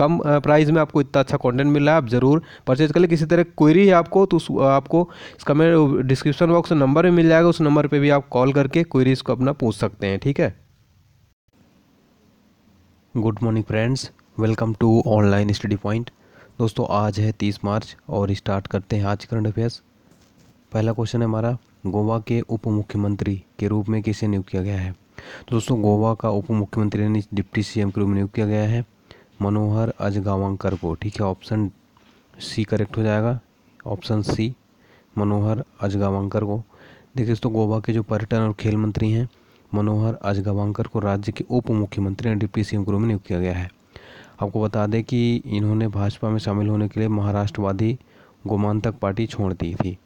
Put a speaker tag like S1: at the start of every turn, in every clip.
S1: कम price में आपको इतना अच्छा कंटेंट मिल रहा है आप ज़रूर परचेज कर लें किसी तरह क्वेरी है आपको तो आपको इसका मेरे डिस्क्रिप्शन बॉक्स नंबर भी मिल जाएगा उस नंबर पर भी आप कॉल करके क्वेरीज़ को अपना पूछ सकते हैं ठीक है good morning friends welcome to online study point दोस्तों आज है तीस मार्च और स्टार्ट करते हैं आज करंट अफेयर्स पहला क्वेश्चन है हमारा गोवा के उप मुख्यमंत्री के रूप में किसे नियुक्त किया गया है तो दोस्तों गोवा का उप मुख्यमंत्री यानी डिप्टी सीएम के रूप में नियुक्त किया गया है मनोहर अजगांवकर को ठीक है ऑप्शन सी करेक्ट हो जाएगा ऑप्शन सी मनोहर अजगांवकर को देखिए दोस्तों गोवा के जो पर्यटन और खेल मंत्री हैं मनोहर अजगांवकर को राज्य के उप मुख्यमंत्री डिप्टी सीएम के में नियुक्त किया गया है आपको बता दें कि इन्होंने भाजपा में शामिल होने के लिए महाराष्ट्रवादी गोमांतक पार्टी छोड़ दी थी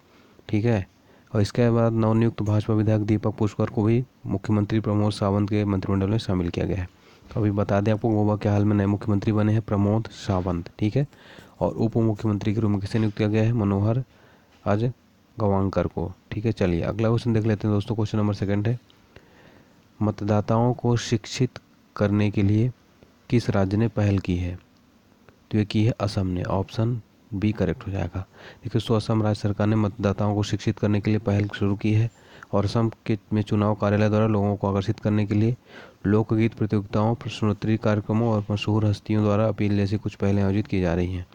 S1: ठीक है और इसके बाद नवनियुक्त भाजपा विधायक दीपक पुष्कर को भी मुख्यमंत्री प्रमोद सावंत के मंत्रिमंडल में शामिल किया गया है तो अभी बता दें आपको गोवा के हाल में नए मुख्यमंत्री बने हैं प्रमोद सावंत ठीक है और उप मुख्यमंत्री के रूप में किसे नियुक्त किया गया है मनोहर आज गवांकर को ठीक है चलिए अगला क्वेश्चन देख लेते हैं दोस्तों क्वेश्चन नंबर सेकंड है मतदाताओं को शिक्षित करने के लिए किस राज्य ने पहल की है तो ये की है असम ने ऑप्शन बी करेक्ट हो जाएगा देखिए सो असम राज्य सरकार ने मतदाताओं को शिक्षित करने के लिए पहल शुरू की है और असम के में चुनाव कार्यालय द्वारा लोगों को आकर्षित करने के लिए लोकगीत प्रतियोगिताओं प्रश्नोत्तरी कार्यक्रमों और मशहूर हस्तियों द्वारा अपील जैसी कुछ पहले आयोजित की जा रही हैं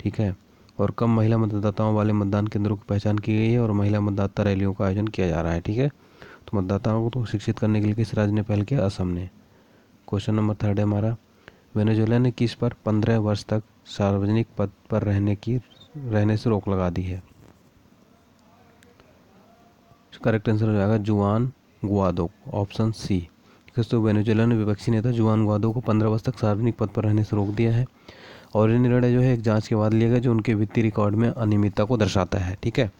S1: ठीक है और कम महिला मतदाताओं वाले मतदान केंद्रों की पहचान की गई है और महिला मतदाता रैलियों का आयोजन किया जा रहा है ठीक है तो मतदाताओं को तो शिक्षित करने के लिए किस राज्य ने पहल किया असम ने क्वेश्चन नंबर थर्ड है हमारा वेनेजुएला ने किस पर पंद्रह वर्ष तक सार्वजनिक पद पर रहने की रहने से रोक लगा दी है करेक्ट आंसर हो जाएगा जुआन ग्वादो ऑप्शन सी दोस्तों वेनेजुएला ने विपक्षी नेता जुआन ग्वादो को पंद्रह वर्ष तक सार्वजनिक पद पर रहने से रोक दिया है और यह निर्णय जो है एक जांच के बाद लिया गया जो उनके वित्तीय रिकॉर्ड में अनियमितता को दर्शाता है ठीक है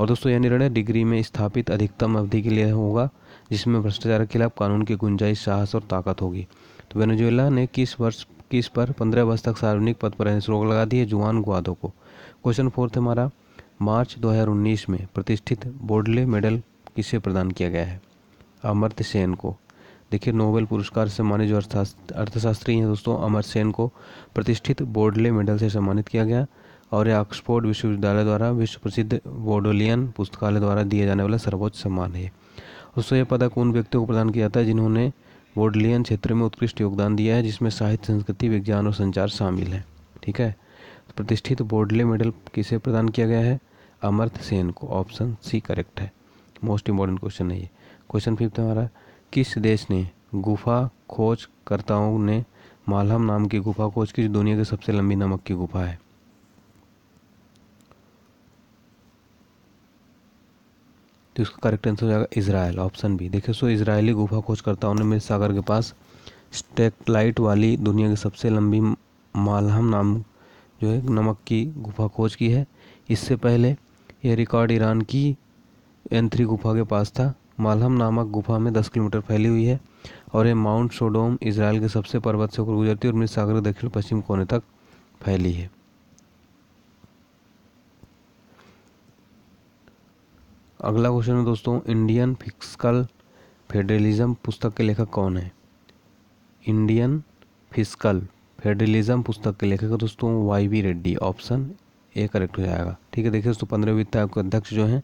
S1: और दोस्तों यह निर्णय डिग्री में स्थापित अधिकतम अवधि के लिए होगा जिसमें भ्रष्टाचार के खिलाफ कानून की गुंजाइश साहस और ताकत होगी तो वेनेजुएला ने किस वर्ष किस पर पंद्रह वर्ष तक सार्वजनिक पद पर रहने से रोक लगा दी है जुआन ग्वादो को क्वेश्चन फोर्थ हमारा मार्च 2019 में प्रतिष्ठित बोडले मेडल किसे प्रदान किया गया है अमर्त्य सेन को देखिए नोबेल पुरस्कार सम्मानित जो अर्थशास्त्री हैं दोस्तों अमर सेन को प्रतिष्ठित बोर्डले मेडल से सम्मानित किया गया और यह ऑक्सफोर्ड विश्वविद्यालय द्वारा विश्व प्रसिद्ध बोडोलियन पुस्तकालय द्वारा दिया जाने वाला सर्वोच्च सम्मान है दोस्तों यह पदक उन व्यक्तियों को प्रदान किया जाता है जिन्होंने बोडलियन क्षेत्र में उत्कृष्ट योगदान दिया है जिसमें साहित्य संस्कृति विज्ञान और संचार शामिल है ठीक है प्रतिष्ठित बोडले मेडल किसे प्रदान किया गया है अमर्थ सेन को ऑप्शन सी करेक्ट है मोस्ट इंपॉर्टेंट क्वेश्चन है ये क्वेश्चन फिफ्थ हमारा किस देश ने गुफा खोजकर्ताओं ने मालहम नाम की गुफा खोज की जो दुनिया की सबसे लंबी नमक की गुफा है तो इसका करेक्ट आंसर हो जाएगा इसराइल ऑप्शन बी देखिए सो इसराइली गुफा खोजकर्ताओं ने मिर सागर के पास स्टेकलाइट वाली दुनिया की सबसे लंबी मालहम नाम जो है नमक की गुफा खोज की है इससे पहले यह रिकॉर्ड ईरान की एंथ्री गुफा के पास था मालहम नामक गुफा में 10 किलोमीटर फैली हुई है और यह माउंट सोडोम इसराइल के सबसे पर्वत से होकर गुजरती है और सागर दक्षिण पश्चिम कोने तक फैली है अगला क्वेश्चन है दोस्तों इंडियन फिस्कल फेडरलिज्म पुस्तक के लेखक कौन है इंडियन फिस्कल फेडरलिज्म पुस्तक के लेखक दोस्तों वाई वी रेड्डी ऑप्शन ये करेक्ट हो जाएगा ठीक है देखिए दोस्तों पंद्रह वित्त आयोग के अध्यक्ष जो हैं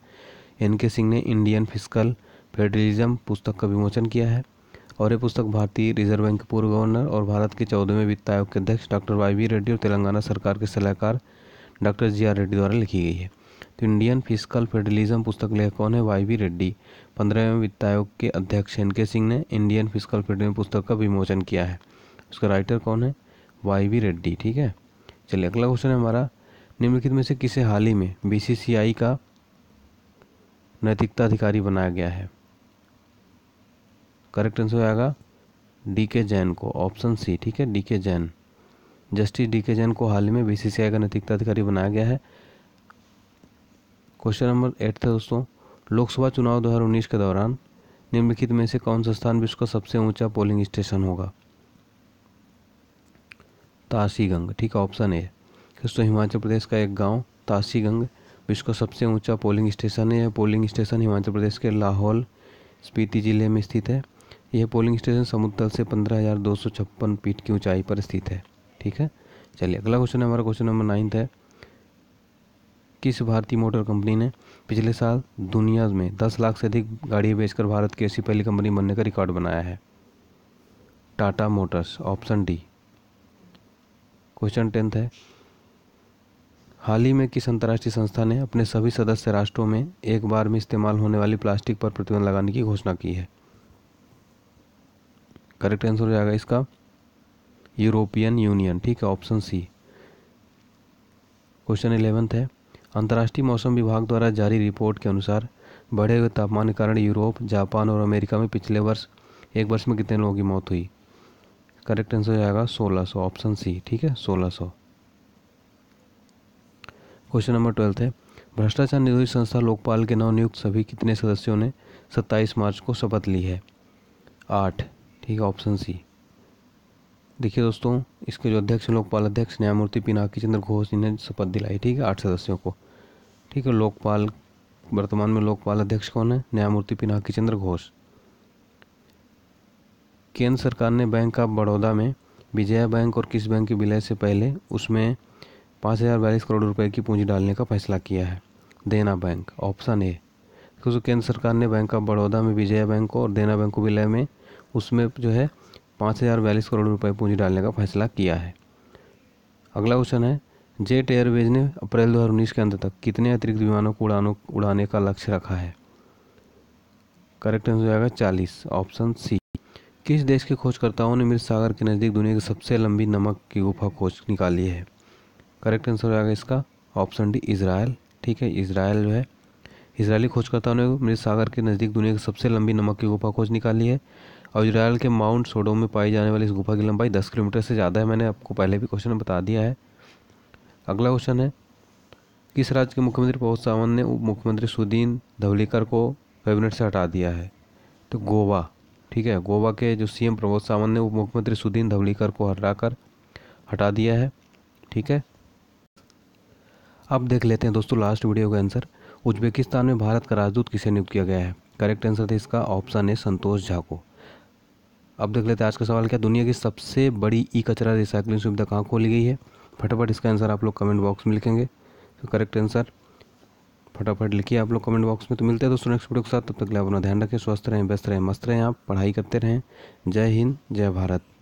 S1: एन के सिंह ने इंडियन फिजिकल फेडरलिज्म पुस्तक का विमोचन किया है और ये पुस्तक भारतीय रिजर्व बैंक के पूर्व गवर्नर और भारत के चौदहवें वित्त आयोग के अध्यक्ष डॉक्टर वाई वी रेड्डी और तेलंगाना सरकार के सलाहकार डॉक्टर जी आर रेड्डी द्वारा लिखी गई है तो इंडियन फिजिकल फेडरलिज्म पुस्तक लेखक कौन है वाई वी रेड्डी पंद्रहवें वित्त आयोग के अध्यक्ष एन के सिंह ने इंडियन फिजिकल फेडरलिज्म पुस्तक का विमोचन किया है उसका राइटर कौन है वाई वी रेड्डी ठीक है चलिए अगला क्वेश्चन है हमारा निम्नलिखित में से किसे हाल ही में बीसीसीआई का नैतिकता अधिकारी बनाया गया है करेक्ट आंसर आएगा डी के जैन को ऑप्शन सी ठीक है डी के जैन जस्टिस डी के जैन को हाल ही में बीसीसीआई का नैतिकता अधिकारी बनाया गया है क्वेश्चन नंबर एट था दोस्तों लोकसभा चुनाव 2019 के दौरान निम्नलिखित में से कौन सा स्थान विश्व का सबसे ऊंचा पोलिंग स्टेशन होगा तासीगंग ठीक है ऑप्शन ए दोस्तों हिमाचल प्रदेश का एक गांव तासीगंग विश्व का सबसे ऊंचा पोलिंग स्टेशन है यह पोलिंग स्टेशन हिमाचल प्रदेश के लाहौल स्पीति जिले में स्थित है यह पोलिंग स्टेशन समुद्र तल से पंद्रह हज़ार दो सौ छप्पन फीट की ऊंचाई पर स्थित है ठीक है चलिए अगला क्वेश्चन है हमारा क्वेश्चन नंबर नाइन्थ है किस भारतीय मोटर कंपनी ने पिछले साल दुनिया में दस लाख से अधिक गाड़ियाँ बेचकर भारत की ऐसी पहली कंपनी बनने का रिकॉर्ड बनाया है Tata Motors option D question tenth है हाल ही में किस अंतर्राष्ट्रीय संस्था ने अपने सभी सदस्य राष्ट्रों में एक बार में इस्तेमाल होने वाली प्लास्टिक पर प्रतिबंध लगाने की घोषणा की है करेक्ट आंसर हो जाएगा इसका यूरोपियन यूनियन ठीक है ऑप्शन सी क्वेश्चन इलेवंथ है अंतर्राष्ट्रीय मौसम विभाग द्वारा जारी रिपोर्ट के अनुसार बढ़े हुए तापमान के कारण यूरोप जापान और अमेरिका में पिछले वर्ष एक वर्ष में कितने लोगों की मौत हुई करेक्ट आंसर हो जाएगा सोलह सौ ऑप्शन सी ठीक है सोलह सौ क्वेश्चन नंबर ट्वेल्थ है भ्रष्टाचार निरोधी संस्था लोकपाल के नवनियुक्त सभी कितने सदस्यों ने 27 मार्च को शपथ ली है आठ ठीक है ऑप्शन सी देखिए दोस्तों इसके जो अध्यक्ष लोकपाल अध्यक्ष न्यायमूर्ति पिनाकी चंद्र घोष इन्हें शपथ दिलाई ठीक है आठ सदस्यों को ठीक है लोकपाल वर्तमान में लोकपाल अध्यक्ष कौन है न्यायमूर्ति पिनाकी चंद्र घोष केंद्र सरकार ने बैंक ऑफ बड़ौदा में विजया बैंक और किस बैंक के विलय से पहले उसमें पाँच हज़ार बयालीस करोड़ रुपए की पूंजी डालने का फैसला किया है देना बैंक ऑप्शन ए क्योंकि केंद्र सरकार ने बैंक ऑफ बड़ौदा में विजया बैंक को और देना बैंक को विलय में उसमें जो है पाँच हज़ार बयालीस करोड़ रुपए पूंजी डालने का फैसला किया है अगला क्वेश्चन है जेट एयरवेज ने अप्रैल दो के अंत तक कितने अतिरिक्त विमानों को उड़ानों उड़ाने का लक्ष्य रखा है करेक्ट आंसर हो जाएगा चालीस ऑप्शन सी किस देश के खोजकर्ताओं ने मृत सागर के नज़दीक दुनिया की सबसे लंबी नमक की गुफा खोज निकाली है करेक्ट आंसर हो जाएगा इसका ऑप्शन डी इसराइल ठीक है इसराइल जो है इसराइली खोजकर्ताओं ने मृत सागर के नज़दीक दुनिया की सबसे लंबी नमक की गुफा खोज निकाली है और इसराइल के माउंट सोडो में पाई जाने वाली इस गुफा की लंबाई दस किलोमीटर से ज़्यादा है मैंने आपको पहले भी क्वेश्चन बता दिया है अगला क्वेश्चन है किस राज्य के मुख्यमंत्री पवन सावंत ने उप मुख्यमंत्री सुदीन धवलीकर को कैबिनेट से हटा दिया है तो गोवा ठीक है गोवा के जो सीएम प्रमोद सावंत ने उप मुख्यमंत्री सुदीन धवलीकर को हटाकर हटा दिया है ठीक है अब देख लेते हैं दोस्तों लास्ट वीडियो का आंसर उज्बेकिस्तान में भारत का राजदूत किसे नियुक्त किया गया है करेक्ट आंसर था इसका ऑप्शन है संतोष झा को अब देख लेते हैं आज का सवाल क्या दुनिया की सबसे बड़ी ई कचरा रिसाइकलिंग सुविधा कहाँ खोली गई है फटाफट इसका आंसर आप लोग कमेंट बॉक्स में लिखेंगे तो करेक्ट आंसर फटाफट लिखिए आप लोग कमेंट बॉक्स में तो मिलते हैं दोस्तों नेक्स्ट वीडियो के साथ तब तक अपना ध्यान रखें स्वस्थ रहें व्यस्त रहें मस्त रहें आप पढ़ाई करते रहें जय हिंद जय भारत